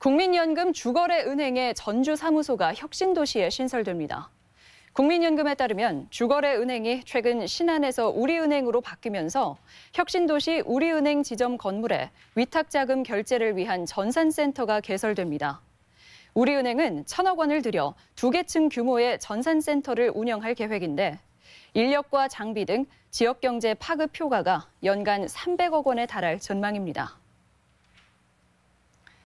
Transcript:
국민연금 주거래 은행의 전주 사무소가 혁신도시에 신설됩니다. 국민연금에 따르면 주거래 은행이 최근 신안에서 우리은행으로 바뀌면서 혁신도시 우리은행 지점 건물에 위탁자금 결제를 위한 전산센터가 개설됩니다. 우리은행은 천억 원을 들여 두개층 규모의 전산센터를 운영할 계획인데 인력과 장비 등 지역경제 파급 효과가 연간 300억 원에 달할 전망입니다.